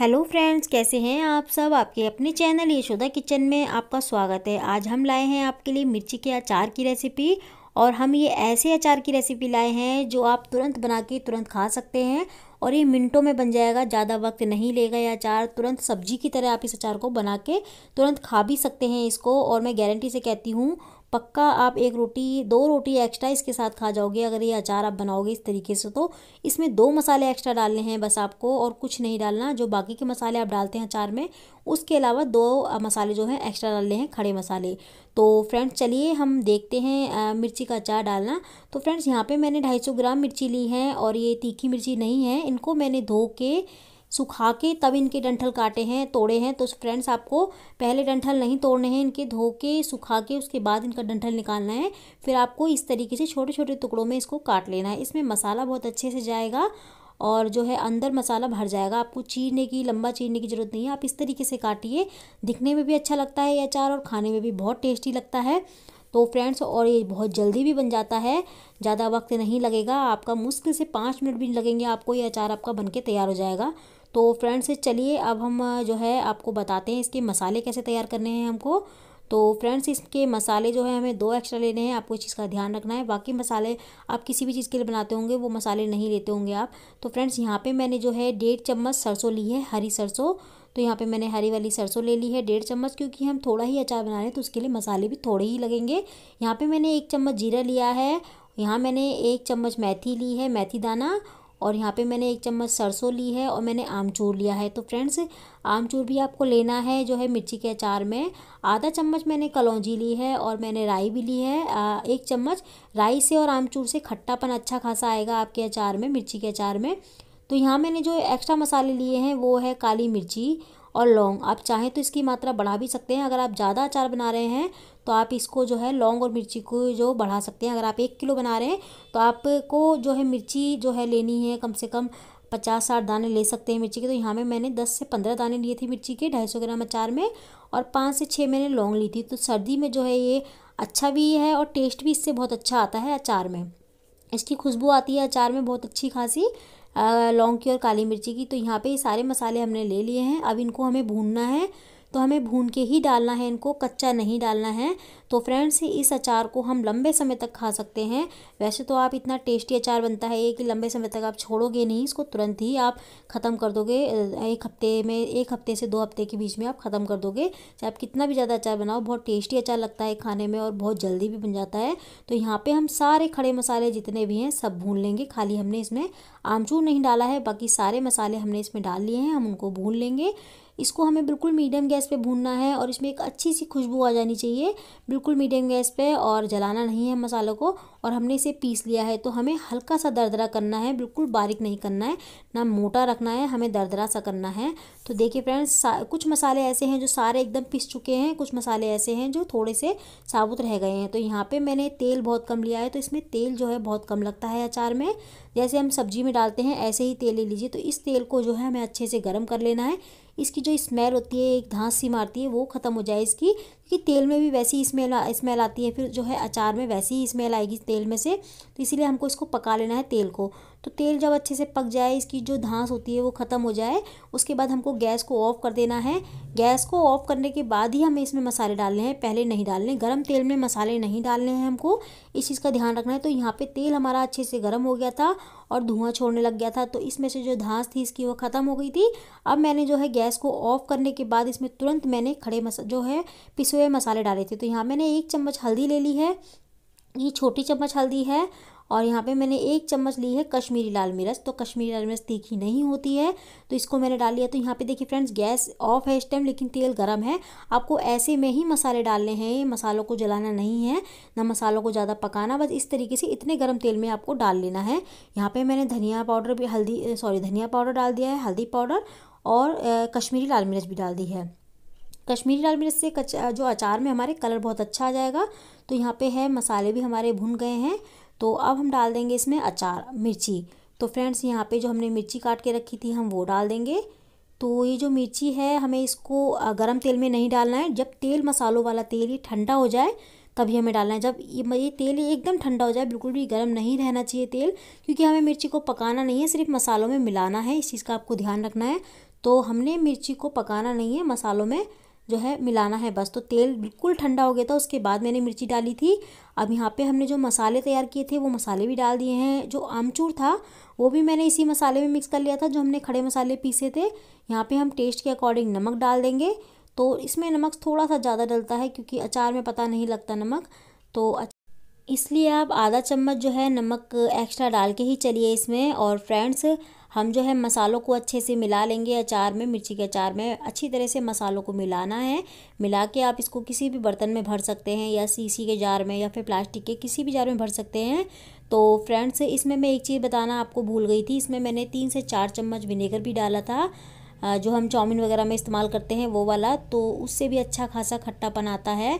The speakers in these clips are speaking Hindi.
हेलो फ्रेंड्स कैसे हैं आप सब आपके अपने चैनल यशोदा किचन में आपका स्वागत है आज हम लाए हैं आपके लिए मिर्ची के अचार की रेसिपी और हम ये ऐसे अचार की रेसिपी लाए हैं जो आप तुरंत बना के तुरंत खा सकते हैं और ये मिनटों में बन जाएगा ज़्यादा वक्त नहीं लेगा ये अचार तुरंत सब्जी की तरह आप इस अचार को बना के तुरंत खा भी सकते हैं इसको और मैं गारंटी से कहती हूँ पक्का आप एक रोटी दो रोटी एक्स्ट्रा इसके साथ खा जाओगे अगर ये अचार आप बनाओगे इस तरीके से तो इसमें दो मसाले एक्स्ट्रा डालने हैं बस आपको और कुछ नहीं डालना जो बाकी के मसाले आप डालते हैं अचार में उसके अलावा दो मसाले जो हैं एक्स्ट्रा डालने हैं खड़े मसाले तो फ्रेंड्स चलिए हम देखते हैं मिर्ची का अचार डालना तो फ्रेंड्स यहाँ पर मैंने ढाई ग्राम मिर्ची ली है और ये तीखी मिर्ची नहीं है इनको मैंने धो के सुखा के तब इनके डंठल काटे हैं तोड़े हैं तो फ्रेंड्स आपको पहले डंठल नहीं तोड़ने हैं इनके धो के सुखा के उसके बाद इनका डंठल निकालना है फिर आपको इस तरीके से छोटे छोटे टुकड़ों में इसको काट लेना है इसमें मसाला बहुत अच्छे से जाएगा और जो है अंदर मसाला भर जाएगा आपको चीरने की लंबा चीरने की ज़रूरत नहीं है आप इस तरीके से काटिए दिखने में भी अच्छा लगता है ये अचार और खाने में भी बहुत टेस्टी लगता है तो फ्रेंड्स और ये बहुत जल्दी भी बन जाता है ज़्यादा वक्त नहीं लगेगा आपका मुश्किल से पाँच मिनट भी लगेंगे आपको ये अचार आपका बन के तैयार हो जाएगा तो फ्रेंड्स चलिए अब हम जो है आपको बताते हैं इसके मसाले कैसे तैयार करने हैं हमको तो फ्रेंड्स इसके मसाले जो है हमें दो एक्स्ट्रा लेने हैं आपको इस चीज़ का ध्यान रखना है बाकी मसाले आप किसी भी चीज़ के लिए बनाते होंगे वो मसाले नहीं लेते होंगे आप तो फ्रेंड्स यहाँ पे मैंने जो है डेढ़ चम्मच सरसों ली है हरी सरसों तो यहाँ पे मैंने हरी वाली सरसों ले ली है डेढ़ चम्मच क्योंकि हम थोड़ा ही अचार बना रहे हैं तो उसके लिए मसाले भी थोड़े ही लगेंगे यहाँ पर मैंने एक चम्मच जीरा लिया है यहाँ मैंने एक चम्मच मेथी ली है मेथी दाना और यहाँ पे मैंने एक चम्मच सरसों ली है और मैंने आमचूर लिया है तो फ्रेंड्स आमचूर भी आपको लेना है जो है मिर्ची के अचार में आधा चम्मच मैंने कलौजी ली है और मैंने राई भी ली है एक चम्मच राई से और आमचूर से खट्टापन अच्छा खासा आएगा आपके अचार में मिर्ची के अचार में तो यहाँ मैंने जो एक्स्ट्रा मसाले लिए हैं वो है काली मिर्ची और लौंग आप चाहें तो इसकी मात्रा बढ़ा भी सकते हैं अगर आप ज़्यादा अचार बना रहे हैं तो आप इसको जो है लौंग और मिर्ची को जो बढ़ा सकते हैं अगर आप एक किलो बना रहे हैं तो आपको जो है मिर्ची जो है लेनी है कम से कम पचास साठ दाने ले सकते हैं मिर्ची के तो यहाँ में मैंने दस से पंद्रह दाने लिए थे मिर्ची के ढाई सौ ग्राम अचार में और पाँच से छः मैंने लौंग ली थी तो सर्दी में जो है ये अच्छा भी है और टेस्ट भी इससे बहुत अच्छा आता है अचार में इसकी खुशबू आती है अचार में बहुत अच्छी खासी लौंग की और काली मिर्ची की तो यहाँ पर ये सारे मसाले हमने ले लिए हैं अब इनको हमें भूनना है तो हमें भून के ही डालना है इनको कच्चा नहीं डालना है तो फ्रेंड्स इस अचार को हम लंबे समय तक खा सकते हैं वैसे तो आप इतना टेस्टी अचार बनता है कि लंबे समय तक आप छोड़ोगे नहीं इसको तुरंत ही आप ख़त्म कर दोगे एक हफ्ते में एक हफ्ते से दो हफ्ते के बीच में आप ख़त्म कर दोगे चाहे आप कितना भी ज़्यादा अचार बनाओ बहुत टेस्टी अचार लगता है खाने में और बहुत जल्दी भी बन जाता है तो यहाँ पर हम सारे खड़े मसाले जितने भी हैं सब भून लेंगे खाली हमने इसमें आमचूर नहीं डाला है बाकी सारे मसाले हमने इसमें डाल लिए हैं हम उनको भून लेंगे इसको हमें बिल्कुल मीडियम गैस गैस पे भूनना है और इसमें एक अच्छी सी खुशबू आ जानी चाहिए बिल्कुल मीडियम गैस पे और जलाना नहीं है मसालों को और हमने इसे पीस लिया है तो हमें हल्का सा दरदरा करना है बिल्कुल बारीक नहीं करना है ना मोटा रखना है हमें दरदरा सा करना है तो देखिए फ्रेंड्स कुछ मसाले ऐसे हैं जो सारे एकदम पिस चुके हैं कुछ मसाले ऐसे हैं जो थोड़े से साबुत रह गए हैं तो यहाँ पर मैंने तेल बहुत कम लिया है तो इसमें तेल जो है बहुत कम लगता है अचार में जैसे हम सब्जी में डालते हैं ऐसे ही तेल ले लीजिए तो इस तेल को जो है हमें अच्छे से गर्म कर लेना है इसकी जो स्मेल होती है एक सी मारती है वो ख़त्म हो जाए इसकी क्योंकि तेल में भी वैसी स्मेल स्मेल आती है फिर जो है अचार में वैसी ही स्मेल आएगी तेल में से तो इसीलिए हमको इसको पका लेना है तेल को तो तेल जब अच्छे से पक जाए इसकी जो धांस होती है वो ख़त्म हो जाए उसके बाद हमको गैस को ऑफ़ कर देना है गैस को ऑफ़ करने के बाद ही हमें इसमें मसाले डालने हैं पहले नहीं डालने गर्म तेल में मसाले नहीं डालने हैं हमको इस चीज़ का ध्यान रखना है तो यहाँ पे तेल हमारा अच्छे से गर्म हो गया था और धुआं छोड़ने लग गया था तो इसमें से जो धांस थी इसकी वो ख़त्म हो गई थी अब मैंने जो है गैस को ऑफ़ करने के बाद इसमें तुरंत मैंने खड़े मसा जो है पिस हुए मसाले डाले थे तो यहाँ मैंने एक चम्मच हल्दी ले ली है ये छोटी चम्मच हल्दी है और यहाँ पे मैंने एक चम्मच ली है कश्मीरी लाल मिर्च तो कश्मीरी लाल मिर्च तीखी नहीं होती है तो इसको मैंने डाल लिया तो यहाँ पे देखिए फ्रेंड्स गैस ऑफ है इस टाइम लेकिन तेल गर्म है आपको ऐसे में ही मसाले डालने हैं ये मसालों को जलाना नहीं है ना मसालों को ज़्यादा पकाना बस इस तरीके से इतने गर्म तेल में आपको डाल लेना है यहाँ पर मैंने धनिया पाउडर भी हल्दी सॉरी धनिया पाउडर डाल दिया है हल्दी पाउडर और कश्मीरी लाल मिर्च भी डाल दी है कश्मीरी लाल मिर्च से जो अचार में हमारे कलर बहुत अच्छा आ जाएगा तो यहाँ पे है मसाले भी हमारे भुन गए हैं तो अब हम डाल देंगे इसमें अचार मिर्ची तो फ्रेंड्स यहाँ पे जो हमने मिर्ची काट के रखी थी हम वो डाल देंगे तो ये जो मिर्ची है हमें इसको गरम तेल में नहीं डालना है जब तेल मसालों वाला तेल ही ठंडा हो जाए तभी हमें डालना है जब ये ये तेल एकदम ठंडा हो जाए बिल्कुल भी गर्म नहीं रहना चाहिए तेल क्योंकि हमें मिर्ची को पकाना नहीं है सिर्फ मसालों में मिलाना है इस चीज़ का आपको ध्यान रखना है तो हमने मिर्ची को पकाना नहीं है मसालों में जो है मिलाना है बस तो तेल बिल्कुल ठंडा हो गया था उसके बाद मैंने मिर्ची डाली थी अब यहाँ पे हमने जो मसाले तैयार किए थे वो मसाले भी डाल दिए हैं जो आमचूर था वो भी मैंने इसी मसाले में मिक्स कर लिया था जो हमने खड़े मसाले पीसे थे यहाँ पर हम टेस्ट के अकॉर्डिंग नमक डाल देंगे तो इसमें नमक थोड़ा सा ज़्यादा डलता है क्योंकि अचार में पता नहीं लगता नमक तो इसलिए आप आधा चम्मच जो है नमक एक्स्ट्रा डाल के ही चलिए इसमें और फ्रेंड्स हम जो है मसालों को अच्छे से मिला लेंगे अचार में मिर्ची के अचार में अच्छी तरह से मसालों को मिलाना है मिला के आप इसको किसी भी बर्तन में भर सकते हैं या सीसी के जार में या फिर प्लास्टिक के किसी भी जार में भर सकते हैं तो फ्रेंड्स इसमें मैं एक चीज़ बताना आपको भूल गई थी इसमें मैंने तीन से चार चम्मच विनेगर भी डाला था जो हम चाउमीन वगैरह में इस्तेमाल करते हैं वो वाला तो उससे भी अच्छा खासा खट्टापन आता है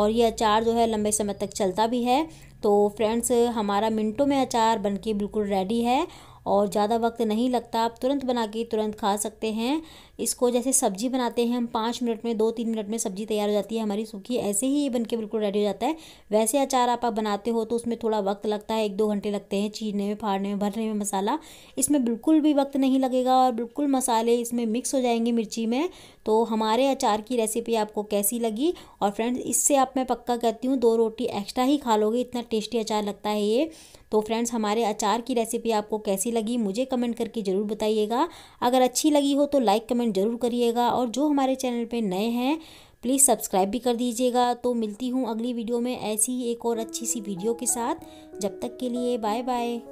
और ये अचार जो है लंबे समय तक चलता भी है तो फ्रेंड्स हमारा मिनटों में अचार बनके बिल्कुल रेडी है और ज़्यादा वक्त नहीं लगता आप तुरंत बना के तुरंत खा सकते हैं इसको जैसे सब्जी बनाते हैं हम पाँच मिनट में दो तीन मिनट में सब्जी तैयार हो जाती है हमारी सूखी ऐसे ही ये बन के बिल्कुल रेडी हो जाता है वैसे अचार आप बनाते हो तो उसमें थोड़ा वक्त लगता है एक दो घंटे लगते हैं चीरने में फाड़ने में भरने में मसाला इसमें बिल्कुल भी वक्त नहीं लगेगा और बिल्कुल मसाले इसमें मिक्स हो जाएंगे मिर्ची में तो हमारे अचार की रेसिपी आपको कैसी लगी और फ्रेंड्स इससे आप मैं पक्का कहती हूँ दो रोटी एक्स्ट्रा ही खा लोगे इतना टेस्टी अचार लगता है ये तो फ्रेंड्स हमारे अचार की रेसिपी आपको कैसी लगी मुझे कमेंट करके ज़रूर बताइएगा अगर अच्छी लगी हो तो लाइक कमेंट कमेंट ज़रूर करिएगा और जो हमारे चैनल पे नए हैं प्लीज़ सब्सक्राइब भी कर दीजिएगा तो मिलती हूँ अगली वीडियो में ऐसी ही एक और अच्छी सी वीडियो के साथ जब तक के लिए बाय बाय